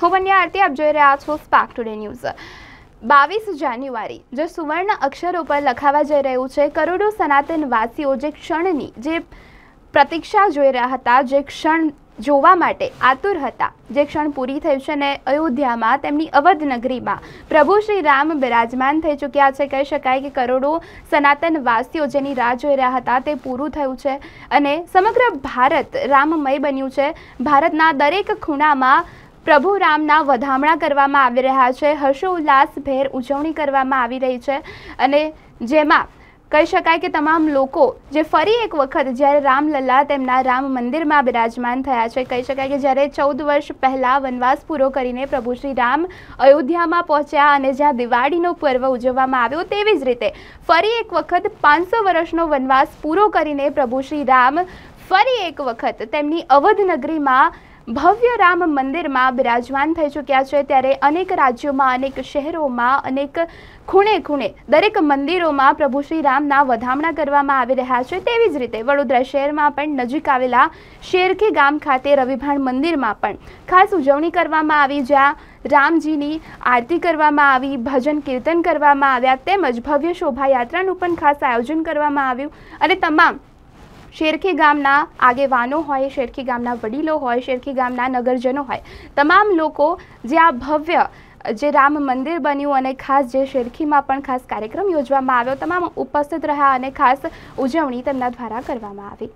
હું બન્યા આરતી આપ જોઈ રહ્યા છો સ્પાર્ક ટુડે ન્યૂઝ બાવીસ જાન્યુઆરી જે સુવર્ણ અક્ષરો પર લખાવા જઈ રહ્યું છે કરોડો સનાતનવાસીઓ જે ક્ષણની જે પ્રતીક્ષા જોઈ રહ્યા હતા જે ક્ષણ જોવા માટે આતુર હતા જે ક્ષણ પૂરી થઈ છે ને અયોધ્યામાં તેમની અવધ નગરીમાં પ્રભુ શ્રી રામ બિરાજમાન થઈ ચૂક્યા છે કહી શકાય કે કરોડો સનાતનવાસીઓ જેની રાહ જોઈ રહ્યા હતા તે પૂરું થયું છે અને સમગ્ર ભારત રામમય બન્યું છે ભારતના દરેક ખૂણામાં પ્રભુ રામના વધામણા કરવામાં આવી રહ્યા છે હર્ષોલ્લાસભેર ઉજવણી કરવામાં આવી રહી છે અને જેમાં કહી શકાય કે તમામ લોકો જે ફરી એક વખત જ્યારે રામલલ્લા તેમના રામ મંદિરમાં બિરાજમાન થયા છે કહી શકાય કે જ્યારે ચૌદ વર્ષ પહેલાં વનવાસ પૂરો કરીને પ્રભુ શ્રી રામ અયોધ્યામાં પહોંચ્યા અને જ્યાં દિવાળીનો પર્વ ઉજવવામાં આવ્યો તેવી જ રીતે ફરી એક વખત પાંચસો વર્ષનો વનવાસ પૂરો કરીને પ્રભુ શ્રી રામ ફરી એક વખત તેમની અવધ નગરીમાં ભવ્ય રામ મંદિરમાં બિરાજમાન થઈ ચૂક્યા છે ત્યારે અનેક રાજ્યોમાં અનેક શહેરોમાં અનેક ખૂણે ખૂણે દરેક મંદિરોમાં પ્રભુ શ્રી રામના વધામણા કરવામાં આવી રહ્યા છે તેવી જ રીતે વડોદરા શહેરમાં પણ નજીક આવેલા શેરખી ગામ ખાતે રવિભાણ મંદિરમાં પણ ખાસ ઉજવણી કરવામાં આવી જ્યાં રામજીની આરતી કરવામાં આવી ભજન કીર્તન કરવામાં આવ્યા તેમજ ભવ્ય શોભાયાત્રાનું પણ ખાસ આયોજન કરવામાં આવ્યું અને તમામ શેરખી ગામના આગેવાનો હોય શેરખી ગામના વડીલો હોય શેરખી ગામના નગરજનો હોય તમામ લોકો જે આ ભવ્ય જે રામ મંદિર બન્યું અને ખાસ જે શેરખીમાં પણ ખાસ કાર્યક્રમ યોજવામાં આવ્યો તમામ ઉપસ્થિત રહ્યા અને ખાસ ઉજવણી તેમના દ્વારા કરવામાં આવી